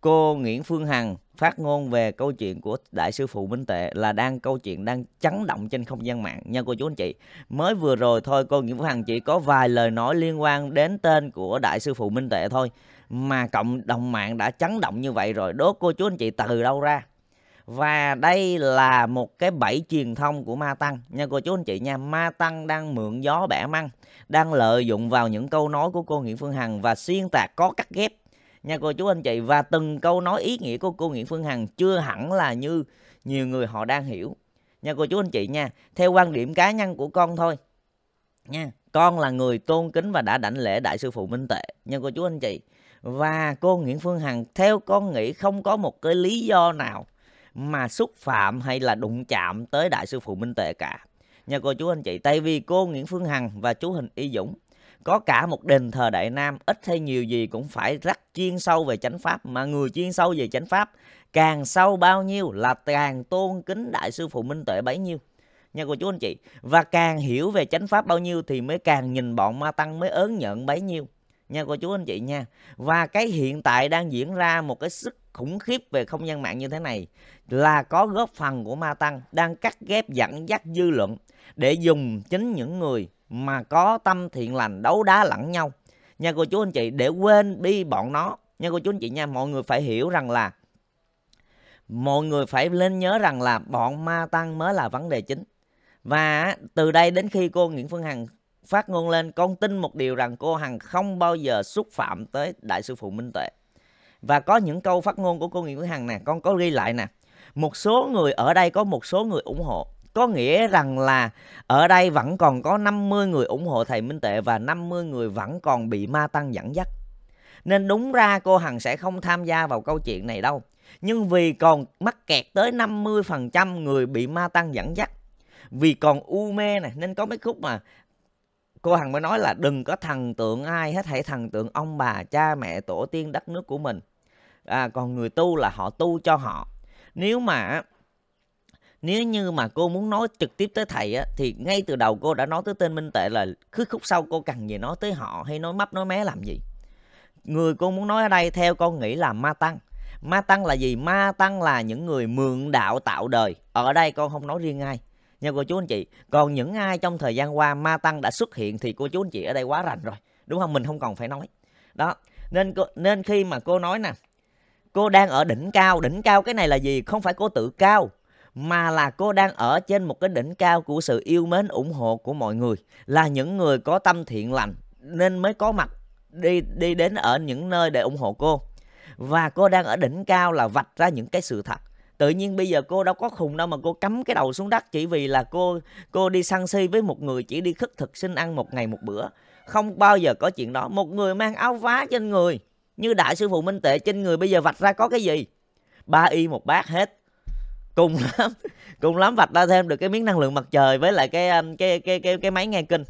cô Nguyễn Phương Hằng phát ngôn về câu chuyện của đại sư phụ Minh Tệ là đang câu chuyện đang chấn động trên không gian mạng nha cô chú anh chị. Mới vừa rồi thôi cô Nguyễn Phương Hằng chỉ có vài lời nói liên quan đến tên của đại sư phụ Minh Tệ thôi mà cộng đồng mạng đã chấn động như vậy rồi đố cô chú anh chị từ đâu ra. Và đây là một cái bẫy truyền thông của Ma Tăng nha cô chú anh chị nha. Ma Tăng đang mượn gió bẻ măng, đang lợi dụng vào những câu nói của cô Nguyễn Phương Hằng và xuyên tạc có cắt ghép nha cô chú anh chị và từng câu nói ý nghĩa của cô Nguyễn Phương Hằng chưa hẳn là như nhiều người họ đang hiểu nha cô chú anh chị nha theo quan điểm cá nhân của con thôi nha con là người tôn kính và đã đảnh lễ đại sư phụ Minh Tệ nha cô chú anh chị và cô Nguyễn Phương Hằng theo con nghĩ không có một cái lý do nào mà xúc phạm hay là đụng chạm tới đại sư phụ Minh Tệ cả nha cô chú anh chị tại vì cô Nguyễn Phương Hằng và chú Hình Y Dũng có cả một đền thờ đại nam ít hay nhiều gì cũng phải rắc chuyên sâu về chánh pháp mà người chuyên sâu về chánh pháp càng sâu bao nhiêu là càng tôn kính đại sư phụ minh tuệ bấy nhiêu nha cô chú anh chị và càng hiểu về chánh pháp bao nhiêu thì mới càng nhìn bọn ma tăng mới ớn nhận bấy nhiêu nha cô chú anh chị nha và cái hiện tại đang diễn ra một cái sức khủng khiếp về không gian mạng như thế này là có góp phần của ma tăng đang cắt ghép dẫn dắt dư luận để dùng chính những người mà có tâm thiện lành đấu đá lẫn nhau nha cô chú anh chị để quên đi bọn nó nha cô chú anh chị nha mọi người phải hiểu rằng là mọi người phải lên nhớ rằng là bọn ma tăng mới là vấn đề chính và từ đây đến khi cô Nguyễn Phương Hằng phát ngôn lên con tin một điều rằng cô Hằng không bao giờ xúc phạm tới đại sư phụ Minh Tuệ và có những câu phát ngôn của cô Nguyễn Phương Hằng nè con có ghi lại nè một số người ở đây có một số người ủng hộ có nghĩa rằng là ở đây vẫn còn có 50 người ủng hộ thầy Minh Tệ và 50 người vẫn còn bị ma tăng dẫn dắt. Nên đúng ra cô Hằng sẽ không tham gia vào câu chuyện này đâu. Nhưng vì còn mắc kẹt tới 50% người bị ma tăng dẫn dắt. Vì còn u mê này nên có mấy khúc mà cô Hằng mới nói là đừng có thần tượng ai hết hãy thần tượng ông bà, cha mẹ, tổ tiên, đất nước của mình. À, còn người tu là họ tu cho họ. Nếu mà nếu như mà cô muốn nói trực tiếp tới thầy á thì ngay từ đầu cô đã nói tới tên minh tệ là cứ khúc sau cô cần gì nói tới họ hay nói mắp nói mé làm gì người cô muốn nói ở đây theo con nghĩ là ma tăng ma tăng là gì ma tăng là những người mượn đạo tạo đời ở đây con không nói riêng ai nha cô chú anh chị còn những ai trong thời gian qua ma tăng đã xuất hiện thì cô chú anh chị ở đây quá rành rồi đúng không mình không còn phải nói đó nên cô, nên khi mà cô nói nè cô đang ở đỉnh cao đỉnh cao cái này là gì không phải cô tự cao mà là cô đang ở trên một cái đỉnh cao của sự yêu mến ủng hộ của mọi người là những người có tâm thiện lành nên mới có mặt đi đi đến ở những nơi để ủng hộ cô và cô đang ở đỉnh cao là vạch ra những cái sự thật tự nhiên bây giờ cô đâu có khùng đâu mà cô cắm cái đầu xuống đất chỉ vì là cô cô đi săn si với một người chỉ đi khất thực xin ăn một ngày một bữa không bao giờ có chuyện đó một người mang áo vá trên người như đại sư phụ minh tệ trên người bây giờ vạch ra có cái gì ba y một bát hết cùng lắm cùng lắm vạch ra thêm được cái miếng năng lượng mặt trời với lại cái um, cái cái cái, cái máy nghe kinh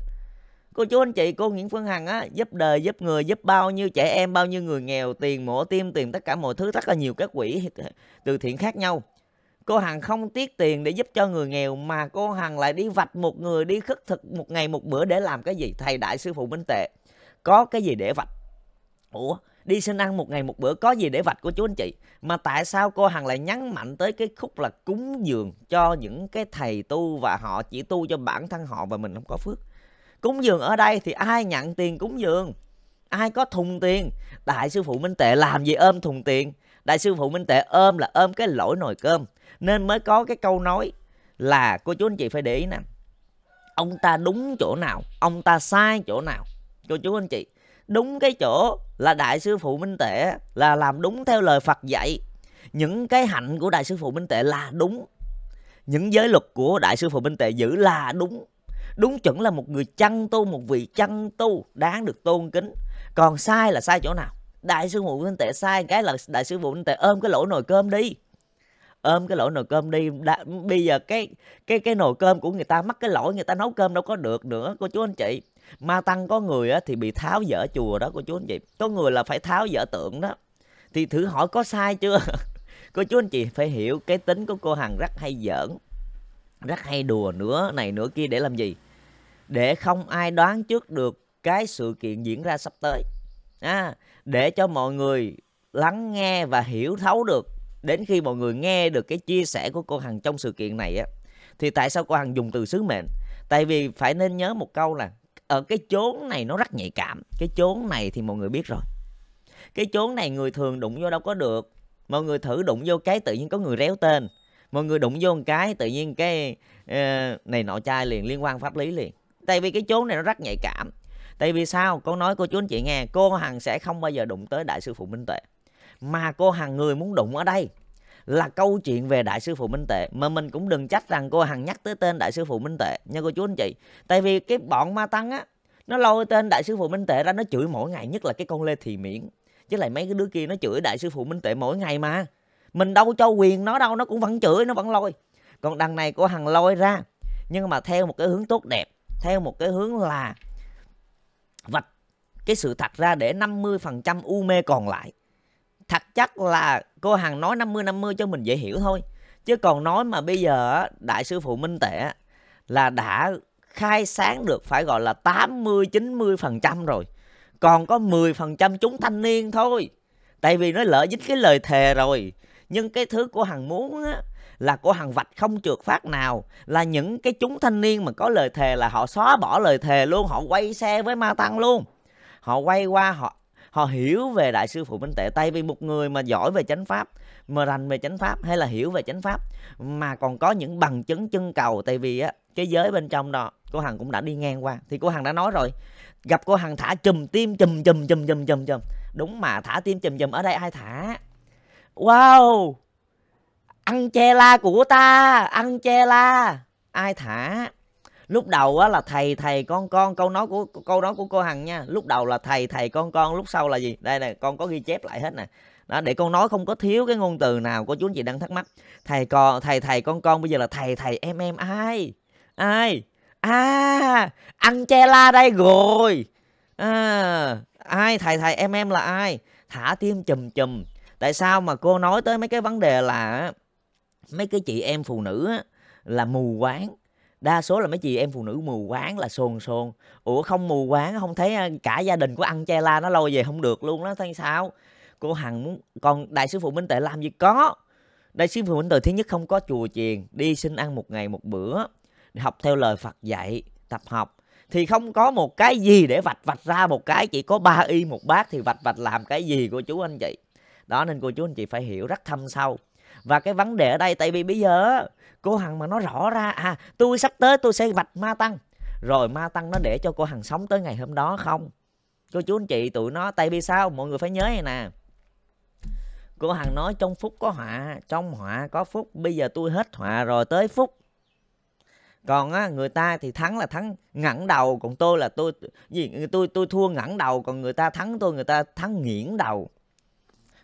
cô chú anh chị cô Nguyễn Phương Hằng á giúp đời giúp người giúp bao nhiêu trẻ em bao nhiêu người nghèo tiền mổ tim tiền tất cả mọi thứ rất là nhiều các quỹ từ thiện khác nhau cô Hằng không tiếc tiền để giúp cho người nghèo mà cô Hằng lại đi vạch một người đi khất thực một ngày một bữa để làm cái gì thầy đại sư phụ Minh Tệ có cái gì để vạch ủa đi xin ăn một ngày một bữa có gì để vạch của chú anh chị mà tại sao cô hằng lại nhấn mạnh tới cái khúc là cúng dường cho những cái thầy tu và họ chỉ tu cho bản thân họ và mình không có phước cúng dường ở đây thì ai nhận tiền cúng dường ai có thùng tiền đại sư phụ minh tệ làm gì ôm thùng tiền đại sư phụ minh tệ ôm là ôm cái lỗi nồi cơm nên mới có cái câu nói là cô chú anh chị phải để ý nè ông ta đúng chỗ nào ông ta sai chỗ nào cô chú anh chị đúng cái chỗ là đại sư phụ minh tệ là làm đúng theo lời phật dạy những cái hạnh của đại sư phụ minh tệ là đúng những giới luật của đại sư phụ minh tệ giữ là đúng đúng chuẩn là một người chăn tu một vị chăn tu đáng được tôn kính còn sai là sai chỗ nào đại sư phụ minh tệ sai cái là đại sư phụ minh tệ ôm cái lỗ nồi cơm đi ôm cái lỗ nồi cơm đi đã, bây giờ cái cái cái nồi cơm của người ta mắc cái lỗ người ta nấu cơm đâu có được nữa cô chú anh chị ma tăng có người á, thì bị tháo dỡ chùa đó cô chú anh chị có người là phải tháo dỡ tượng đó thì thử hỏi có sai chưa cô chú anh chị phải hiểu cái tính của cô hằng rất hay giỡn rất hay đùa nữa này nữa kia để làm gì để không ai đoán trước được cái sự kiện diễn ra sắp tới à, để cho mọi người lắng nghe và hiểu thấu được đến khi mọi người nghe được cái chia sẻ của cô hằng trong sự kiện này á thì tại sao cô hằng dùng từ sứ mệnh tại vì phải nên nhớ một câu là ở ờ, cái chốn này nó rất nhạy cảm cái chốn này thì mọi người biết rồi cái chốn này người thường đụng vô đâu có được mọi người thử đụng vô cái tự nhiên có người réo tên mọi người đụng vô một cái tự nhiên cái uh, này nọ chai liền liên quan pháp lý liền tại vì cái chốn này nó rất nhạy cảm tại vì sao con nói cô chú anh chị nghe cô hằng sẽ không bao giờ đụng tới đại sư phụ minh tuệ mà cô hằng người muốn đụng ở đây là câu chuyện về đại sư phụ Minh Tệ mà mình cũng đừng trách rằng cô Hằng nhắc tới tên đại sư phụ Minh Tệ nha cô chú anh chị. Tại vì cái bọn ma tăng á nó lôi tên đại sư phụ Minh Tệ ra nó chửi mỗi ngày nhất là cái con Lê thì Miễn. Chứ lại mấy cái đứa kia nó chửi đại sư phụ Minh Tệ mỗi ngày mà. Mình đâu cho quyền nó đâu nó cũng vẫn chửi nó vẫn lôi. Còn đằng này cô Hằng lôi ra nhưng mà theo một cái hướng tốt đẹp, theo một cái hướng là vạch cái sự thật ra để 50% u mê còn lại thật chắc là cô hằng nói 50 50 cho mình dễ hiểu thôi chứ còn nói mà bây giờ đại sư phụ minh tệ là đã khai sáng được phải gọi là 80 90 phần trăm rồi còn có 10 phần trăm chúng thanh niên thôi tại vì nó lỡ dính cái lời thề rồi nhưng cái thứ của hằng muốn á, là của hằng vạch không trượt phát nào là những cái chúng thanh niên mà có lời thề là họ xóa bỏ lời thề luôn họ quay xe với ma tăng luôn họ quay qua họ họ hiểu về đại sư phụ minh tệ tay vì một người mà giỏi về chánh pháp mà rành về chánh pháp hay là hiểu về chánh pháp mà còn có những bằng chứng chân cầu tại vì á cái giới bên trong đó cô hằng cũng đã đi ngang qua thì cô hằng đã nói rồi gặp cô hằng thả chùm tim chùm chùm chùm chùm chùm chùm đúng mà thả tim chùm chùm ở đây ai thả wow ăn che la của ta ăn che la ai thả lúc đầu á là thầy thầy con con câu nói của câu nói của cô hằng nha lúc đầu là thầy thầy con con lúc sau là gì đây nè con có ghi chép lại hết nè đó, để con nói không có thiếu cái ngôn từ nào của chú anh chị đang thắc mắc thầy con thầy thầy con con bây giờ là thầy thầy em em ai ai à ăn che la đây rồi à, ai thầy thầy em em là ai thả tim chùm chùm tại sao mà cô nói tới mấy cái vấn đề là mấy cái chị em phụ nữ á, là mù quáng đa số là mấy chị em phụ nữ mù quáng là xôn xôn ủa không mù quáng không thấy cả gia đình của ăn che la nó lôi về không được luôn đó thấy sao cô hằng muốn còn đại sư phụ minh tệ làm gì có đại sư phụ minh tệ thứ nhất không có chùa chiền đi xin ăn một ngày một bữa học theo lời phật dạy tập học thì không có một cái gì để vạch vạch ra một cái chỉ có ba y một bát thì vạch vạch làm cái gì của chú anh chị đó nên cô chú anh chị phải hiểu rất thâm sâu và cái vấn đề ở đây tại vì bây giờ cô hằng mà nó rõ ra à tôi sắp tới tôi sẽ vạch ma tăng rồi ma tăng nó để cho cô hằng sống tới ngày hôm đó không cô chú anh chị tụi nó tại vì sao mọi người phải nhớ này nè cô hằng nói trong phúc có họa trong họa có phúc bây giờ tôi hết họa rồi tới phúc còn á, người ta thì thắng là thắng ngẩng đầu còn tôi là tôi gì tôi tôi thua ngẩng đầu còn người ta thắng tôi người ta thắng nghiễn đầu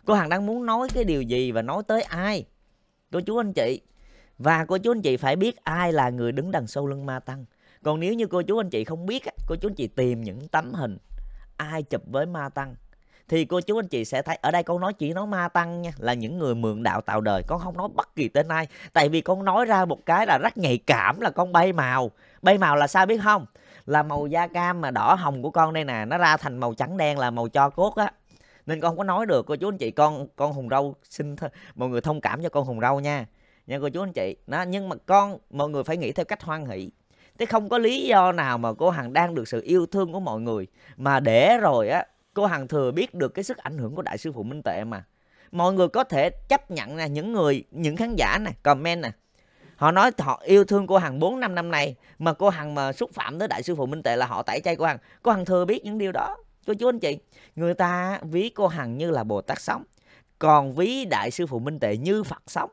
cô hằng đang muốn nói cái điều gì và nói tới ai cô chú anh chị và cô chú anh chị phải biết ai là người đứng đằng sau lưng ma tăng còn nếu như cô chú anh chị không biết cô chú anh chị tìm những tấm hình ai chụp với ma tăng thì cô chú anh chị sẽ thấy ở đây con nói chỉ nói ma tăng nha là những người mượn đạo tạo đời con không nói bất kỳ tên ai tại vì con nói ra một cái là rất nhạy cảm là con bay màu bay màu là sao biết không là màu da cam mà đỏ hồng của con đây nè nó ra thành màu trắng đen là màu cho cốt á nên con không có nói được cô chú anh chị con con hùng râu xin th- mọi người thông cảm cho con hùng râu nha nha cô chú anh chị nó nhưng mà con mọi người phải nghĩ theo cách hoan hỷ thế không có lý do nào mà cô hằng đang được sự yêu thương của mọi người mà để rồi á cô hằng thừa biết được cái sức ảnh hưởng của đại sư phụ minh tệ mà mọi người có thể chấp nhận là những người những khán giả nè comment nè họ nói họ yêu thương cô hằng bốn năm năm nay mà cô hằng mà xúc phạm tới đại sư phụ minh tệ là họ tẩy chay cô hằng cô hằng thừa biết những điều đó cô chú anh chị người ta ví cô hằng như là bồ tát sống còn ví đại sư phụ minh tệ như phật sống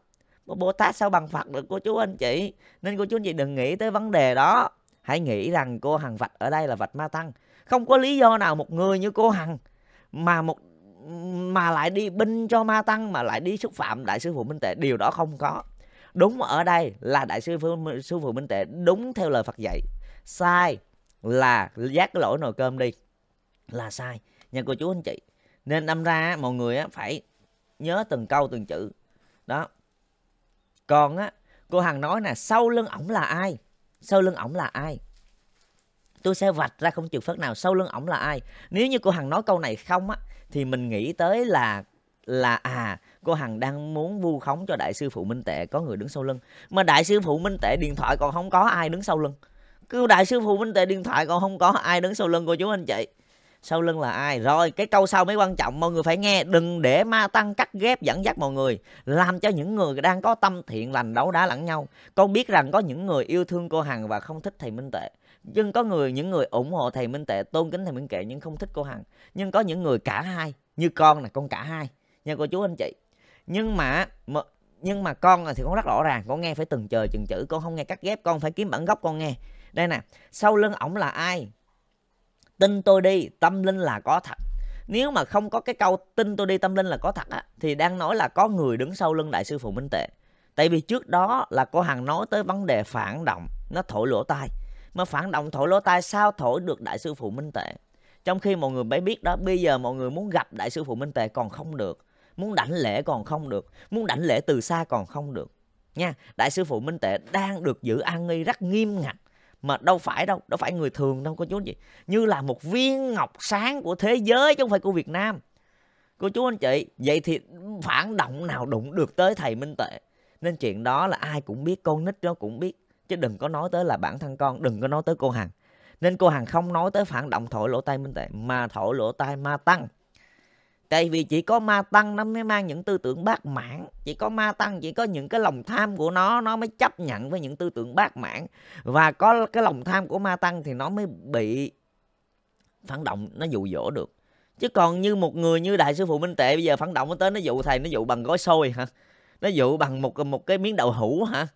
bồ tát sao bằng phật được cô chú anh chị nên cô chú anh chị đừng nghĩ tới vấn đề đó hãy nghĩ rằng cô hằng vạch ở đây là vạch ma tăng không có lý do nào một người như cô hằng mà một mà lại đi binh cho ma tăng mà lại đi xúc phạm đại sư phụ minh tệ điều đó không có đúng ở đây là đại sư phụ, sư phụ minh tệ đúng theo lời phật dạy sai là giác cái lỗi nồi cơm đi là sai nha cô chú anh chị nên đâm ra mọi người phải nhớ từng câu từng chữ đó còn á cô hằng nói nè sau lưng ổng là ai sau lưng ổng là ai tôi sẽ vạch ra không chịu phát nào sau lưng ổng là ai nếu như cô hằng nói câu này không á thì mình nghĩ tới là là à cô hằng đang muốn vu khống cho đại sư phụ minh tệ có người đứng sau lưng mà đại sư phụ minh tệ điện thoại còn không có ai đứng sau lưng cứ đại sư phụ minh tệ điện thoại còn không có ai đứng sau lưng cô chú anh chị sau lưng là ai rồi cái câu sau mới quan trọng mọi người phải nghe đừng để ma tăng cắt ghép dẫn dắt mọi người làm cho những người đang có tâm thiện lành đấu đá lẫn nhau con biết rằng có những người yêu thương cô hằng và không thích thầy minh tệ nhưng có người những người ủng hộ thầy minh tệ tôn kính thầy minh kệ nhưng không thích cô hằng nhưng có những người cả hai như con là con cả hai nha cô chú anh chị nhưng mà nhưng mà con thì con rất rõ ràng con nghe phải từng chờ chừng chữ con không nghe cắt ghép con phải kiếm bản gốc con nghe đây nè sau lưng ổng là ai tin tôi đi tâm linh là có thật nếu mà không có cái câu tin tôi đi tâm linh là có thật á thì đang nói là có người đứng sau lưng đại sư phụ minh tệ tại vì trước đó là cô hằng nói tới vấn đề phản động nó thổi lỗ tai mà phản động thổi lỗ tai sao thổi được đại sư phụ minh tệ trong khi mọi người mới biết đó bây giờ mọi người muốn gặp đại sư phụ minh tệ còn không được muốn đảnh lễ còn không được muốn đảnh lễ từ xa còn không được nha đại sư phụ minh tệ đang được giữ an nghi rất nghiêm ngặt mà đâu phải đâu đâu phải người thường đâu cô chú anh chị như là một viên ngọc sáng của thế giới chứ không phải của việt nam cô chú anh chị vậy thì phản động nào đụng được tới thầy minh tệ nên chuyện đó là ai cũng biết con nít nó cũng biết chứ đừng có nói tới là bản thân con đừng có nói tới cô hằng nên cô hằng không nói tới phản động thổi lỗ tai minh tệ mà thổi lỗ tai ma tăng tại vì chỉ có ma tăng nó mới mang những tư tưởng bác mãn chỉ có ma tăng chỉ có những cái lòng tham của nó nó mới chấp nhận với những tư tưởng bác mãn và có cái lòng tham của ma tăng thì nó mới bị phản động nó dụ dỗ được chứ còn như một người như đại sư phụ minh tệ bây giờ phản động nó tới nó dụ thầy nó dụ bằng gói xôi hả nó dụ bằng một một cái miếng đậu hũ hả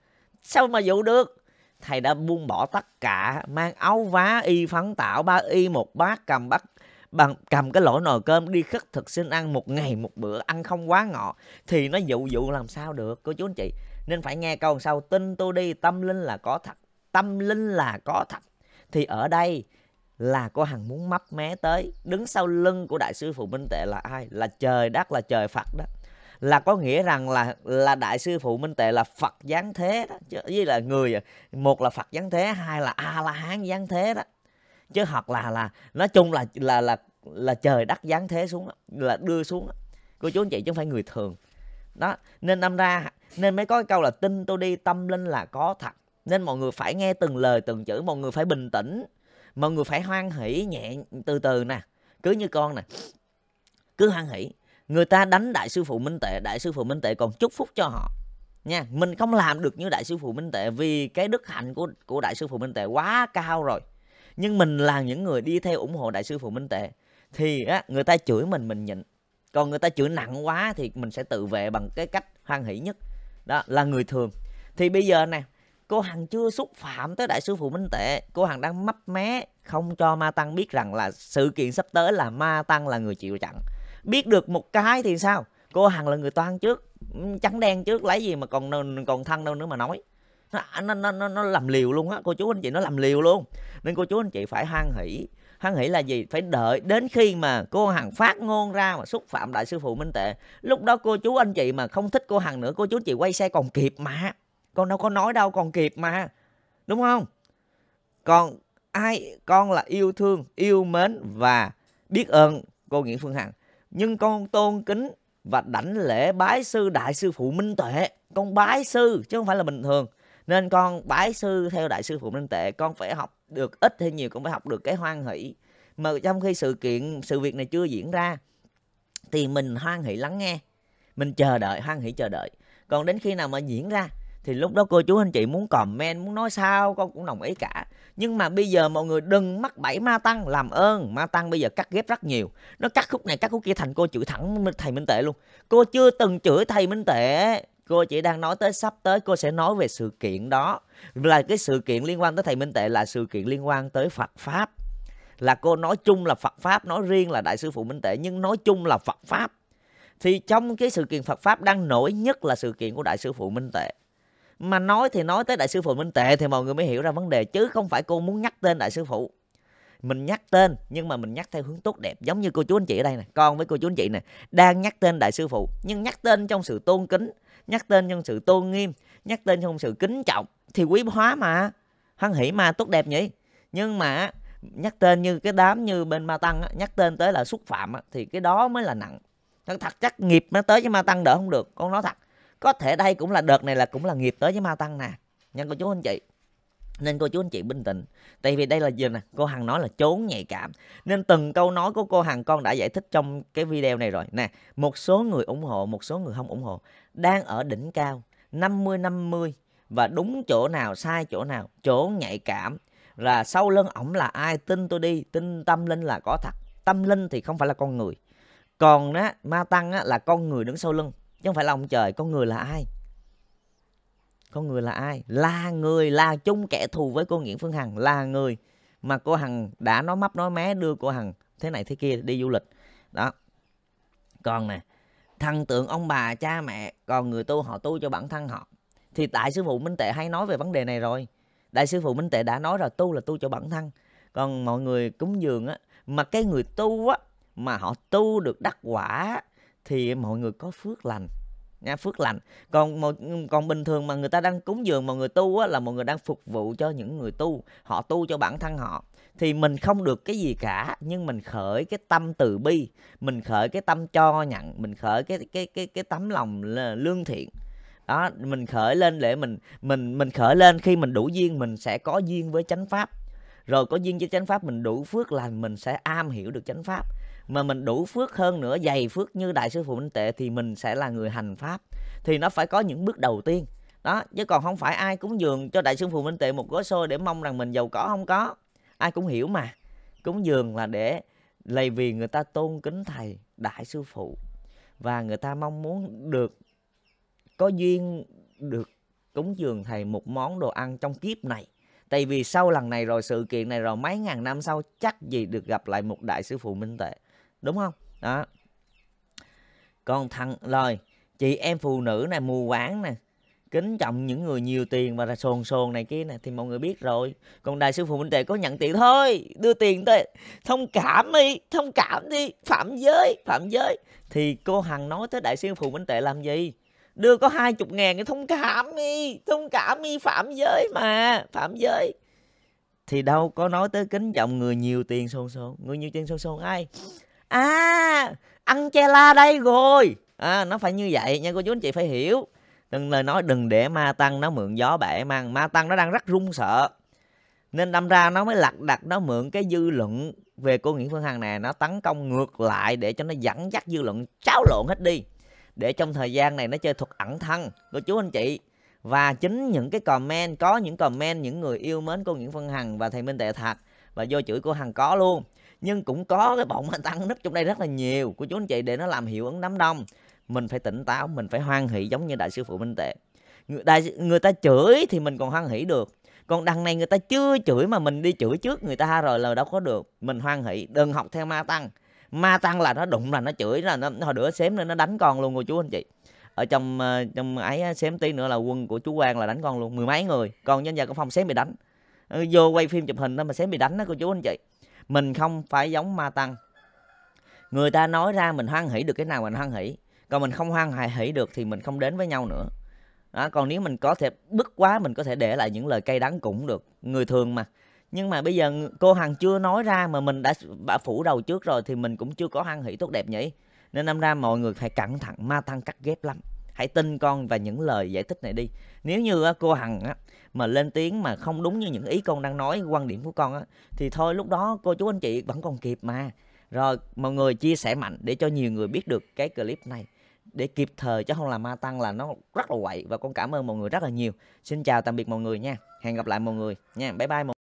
sao mà dụ được thầy đã buông bỏ tất cả mang áo vá y phấn tạo ba y một bát cầm bát bằng cầm cái lỗ nồi cơm đi khất thực xin ăn một ngày một bữa ăn không quá ngọt thì nó dụ dụ làm sao được cô chú anh chị nên phải nghe câu sau tin tôi đi tâm linh là có thật tâm linh là có thật thì ở đây là cô hằng muốn mấp mé tới đứng sau lưng của đại sư phụ minh tệ là ai là trời đất là trời phật đó là có nghĩa rằng là là đại sư phụ minh tệ là phật giáng thế đó chứ với là người một là phật giáng thế hai là a la hán giáng thế đó chứ hoặc là là nói chung là là là là trời đất giáng thế xuống là đưa xuống cô chú anh chị chứ không phải người thường đó nên năm ra nên mới có cái câu là tin tôi đi tâm linh là có thật nên mọi người phải nghe từng lời từng chữ mọi người phải bình tĩnh mọi người phải hoan hỷ nhẹ từ từ nè cứ như con nè cứ hoan hỷ người ta đánh đại sư phụ minh tệ đại sư phụ minh tệ còn chúc phúc cho họ nha mình không làm được như đại sư phụ minh tệ vì cái đức hạnh của của đại sư phụ minh tệ quá cao rồi nhưng mình là những người đi theo ủng hộ đại sư phụ minh tệ thì á người ta chửi mình mình nhịn còn người ta chửi nặng quá thì mình sẽ tự vệ bằng cái cách hoan hỷ nhất đó là người thường thì bây giờ nè cô hằng chưa xúc phạm tới đại sư phụ minh tệ cô hằng đang mấp mé không cho ma tăng biết rằng là sự kiện sắp tới là ma tăng là người chịu chặn biết được một cái thì sao cô hằng là người toan trước trắng đen trước lấy gì mà còn còn thân đâu nữa mà nói nó nó nó nó làm liều luôn á cô chú anh chị nó làm liều luôn nên cô chú anh chị phải hoan hỷ hoan hỷ là gì phải đợi đến khi mà cô hằng phát ngôn ra mà xúc phạm đại sư phụ minh tệ lúc đó cô chú anh chị mà không thích cô hằng nữa cô chú chị quay xe còn kịp mà con đâu có nói đâu còn kịp mà đúng không còn ai con là yêu thương yêu mến và biết ơn cô nguyễn phương hằng nhưng con tôn kính và đảnh lễ bái sư đại sư phụ minh tuệ con bái sư chứ không phải là bình thường nên con bái sư theo đại sư phụ minh tệ con phải học được ít hay nhiều cũng phải học được cái hoan hỷ mà trong khi sự kiện sự việc này chưa diễn ra thì mình hoan hỷ lắng nghe mình chờ đợi hoan hỷ chờ đợi còn đến khi nào mà diễn ra thì lúc đó cô chú anh chị muốn comment muốn nói sao con cũng đồng ý cả nhưng mà bây giờ mọi người đừng mắc bẫy ma tăng làm ơn ma tăng bây giờ cắt ghép rất nhiều nó cắt khúc này cắt khúc kia thành cô chửi thẳng thầy minh tệ luôn cô chưa từng chửi thầy minh tệ cô chỉ đang nói tới sắp tới cô sẽ nói về sự kiện đó là cái sự kiện liên quan tới thầy minh tệ là sự kiện liên quan tới phật pháp là cô nói chung là phật pháp nói riêng là đại sư phụ minh tệ nhưng nói chung là phật pháp thì trong cái sự kiện phật pháp đang nổi nhất là sự kiện của đại sư phụ minh tệ mà nói thì nói tới đại sư phụ minh tệ thì mọi người mới hiểu ra vấn đề chứ không phải cô muốn nhắc tên đại sư phụ mình nhắc tên nhưng mà mình nhắc theo hướng tốt đẹp giống như cô chú anh chị ở đây nè con với cô chú anh chị nè đang nhắc tên đại sư phụ nhưng nhắc tên trong sự tôn kính nhắc tên trong sự tôn nghiêm nhắc tên trong sự kính trọng thì quý hóa mà hân hỷ mà tốt đẹp nhỉ nhưng mà nhắc tên như cái đám như bên ma tăng á, nhắc tên tới là xúc phạm á, thì cái đó mới là nặng thật, thật chắc nghiệp nó tới với ma tăng đỡ không được con nói thật có thể đây cũng là đợt này là cũng là nghiệp tới với ma tăng nè nha cô chú anh chị nên cô chú anh chị bình tĩnh tại vì đây là gì nè cô hằng nói là chốn nhạy cảm nên từng câu nói của cô hằng con đã giải thích trong cái video này rồi nè một số người ủng hộ một số người không ủng hộ đang ở đỉnh cao 50 50 và đúng chỗ nào sai chỗ nào chỗ nhạy cảm là sau lưng ổng là ai tin tôi đi tin tâm linh là có thật tâm linh thì không phải là con người còn á ma tăng á, là con người đứng sau lưng chứ không phải là ông trời con người là ai con người là ai là người là chung kẻ thù với cô Nguyễn Phương Hằng là người mà cô Hằng đã nói mấp nói mé đưa cô Hằng thế này thế kia đi du lịch đó còn nè thần tượng ông bà cha mẹ còn người tu họ tu cho bản thân họ thì đại sư phụ Minh Tệ hay nói về vấn đề này rồi đại sư phụ Minh Tệ đã nói rồi tu là tu cho bản thân còn mọi người cúng dường á mà cái người tu á mà họ tu được đắc quả thì mọi người có phước lành nha phước lành còn một còn bình thường mà người ta đang cúng dường mà người tu á, là một người đang phục vụ cho những người tu họ tu cho bản thân họ thì mình không được cái gì cả nhưng mình khởi cái tâm từ bi mình khởi cái tâm cho nhận mình khởi cái cái cái cái tấm lòng là lương thiện đó mình khởi lên để mình mình mình khởi lên khi mình đủ duyên mình sẽ có duyên với chánh pháp rồi có duyên với chánh pháp mình đủ phước lành mình sẽ am hiểu được chánh pháp mà mình đủ phước hơn nữa dày phước như đại sư phụ minh tệ thì mình sẽ là người hành pháp thì nó phải có những bước đầu tiên đó chứ còn không phải ai cúng dường cho đại sư phụ minh tệ một gói xôi để mong rằng mình giàu có không có ai cũng hiểu mà cúng dường là để lấy vì người ta tôn kính thầy đại sư phụ và người ta mong muốn được có duyên được cúng dường thầy một món đồ ăn trong kiếp này tại vì sau lần này rồi sự kiện này rồi mấy ngàn năm sau chắc gì được gặp lại một đại sư phụ minh tệ đúng không đó còn thằng lời chị em phụ nữ này mù quáng nè kính trọng những người nhiều tiền và là sồn sồn này kia nè thì mọi người biết rồi còn đại sư phụ minh tệ có nhận tiền thôi đưa tiền tới thông cảm đi thông cảm đi phạm giới phạm giới thì cô hằng nói tới đại sư phụ minh tệ làm gì đưa có hai chục ngàn cái thông cảm đi thông cảm đi phạm giới mà phạm giới thì đâu có nói tới kính trọng người nhiều tiền sồn sồn người nhiều tiền sồn sồn ai à ăn che la đây rồi à, nó phải như vậy nha cô chú anh chị phải hiểu đừng lời nói đừng để ma tăng nó mượn gió bẻ mang ma tăng nó đang rất run sợ nên đâm ra nó mới lặt đặt nó mượn cái dư luận về cô Nguyễn Phương Hằng này nó tấn công ngược lại để cho nó dẫn dắt dư luận cháo lộn hết đi để trong thời gian này nó chơi thuật ẩn thân cô chú anh chị và chính những cái comment có những comment những người yêu mến cô Nguyễn Phương Hằng và thầy Minh Tệ Thật và vô chửi cô Hằng có luôn nhưng cũng có cái bọn ma tăng nấp trong đây rất là nhiều của chú anh chị để nó làm hiệu ứng đám đông mình phải tỉnh táo mình phải hoan hỷ giống như đại sư phụ minh tệ người, đại, người ta chửi thì mình còn hoan hỷ được còn đằng này người ta chưa chửi mà mình đi chửi trước người ta rồi là đâu có được mình hoan hỷ đừng học theo ma tăng ma tăng là nó đụng là nó chửi là nó, nó đửa xém nên nó đánh con luôn cô chú anh chị ở trong ờ, trong ấy xém tí nữa là quân của chú quang là đánh con luôn mười mấy người còn nhân gia của phòng xém bị đánh ờ, vô quay phim chụp hình đó mà xém bị đánh đó cô chú anh chị mình không phải giống ma tăng người ta nói ra mình hoan hỷ được cái nào mình hoan hỷ còn mình không hoan hài hỷ được thì mình không đến với nhau nữa đó, còn nếu mình có thể bức quá mình có thể để lại những lời cay đắng cũng được người thường mà nhưng mà bây giờ cô hằng chưa nói ra mà mình đã, bả phủ đầu trước rồi thì mình cũng chưa có hoan hỷ tốt đẹp nhỉ nên năm ra mọi người phải cẩn thận ma tăng cắt ghép lắm hãy tin con và những lời giải thích này đi nếu như cô hằng á mà lên tiếng mà không đúng như những ý con đang nói quan điểm của con á thì thôi lúc đó cô chú anh chị vẫn còn kịp mà rồi mọi người chia sẻ mạnh để cho nhiều người biết được cái clip này để kịp thời chứ không là ma tăng là nó rất là quậy và con cảm ơn mọi người rất là nhiều xin chào tạm biệt mọi người nha hẹn gặp lại mọi người nha bye bye mọi